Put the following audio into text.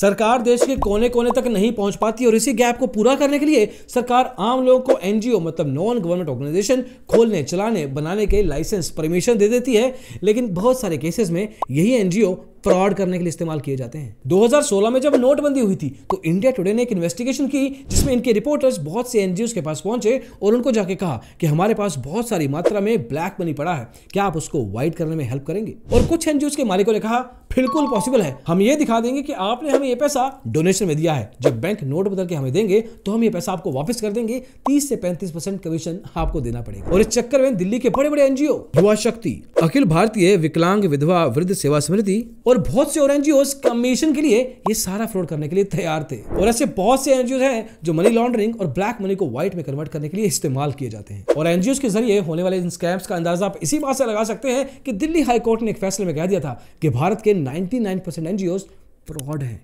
सरकार देश के कोने कोने तक नहीं पहुंच पाती और इसी गैप को पूरा करने के लिए सरकार आम लोगों को एनजीओ मतलब नॉन गवर्नमेंट ऑर्गेनाइजेशन खोलने चलाने बनाने के लाइसेंस परमिशन दे देती है लेकिन बहुत सारे केसेस में यही एनजीओ फ्रॉड करने के लिए इस्तेमाल किए जाते हैं 2016 में जब नोटबंदी हुई थी तो इंडिया टुडे ने एक इन्वेस्टिगेशन की जिसमें इनके रिपोर्टर्स बहुत से एनजीओ के पास पहुंचे और उनको जाके कहा कि हमारे पास बहुत सारी मात्रा में ब्लैक मनी पड़ा है क्या आप उसको व्हाइट करने में हेल्प करेंगे और कुछ एनजीओ के मालिकों ने कहा बिल्कुल पॉसिबल है हम ये दिखा देंगे कि आपने हमें ये पैसा डोनेशन में दिया है जब बैंक नोट बदल के हमें देंगे तो हम ये पैसा आपको वापस कर देंगे 30 से 35 परसेंट कमीशन आपको देना पड़ेगा और इस चक्कर में दिल्ली के बड़े बड़े एनजीओ युवा शक्ति अखिल भारतीय विकलांग विधवा वृद्ध सेवा समिति और बहुत से और एनजीओ कमीशन के लिए ये सारा फ्रॉड करने के लिए तैयार थे और ऐसे बहुत से एनजीओ हैं जो मनी लॉन्ड्रिंग और ब्लैक मनी को व्हाइट में कन्वर्ट करने के लिए इस्तेमाल किए जाते हैं और एनजीओ के जरिए होने वाले इन स्कैम्स का अंदाजा आप इसी बात से लगा सकते हैं कि दिल्ली हाईकोर्ट ने एक फैसले में कह दिया था कि भारत के नाइन परसेंट एनजीओ फ्रॉड है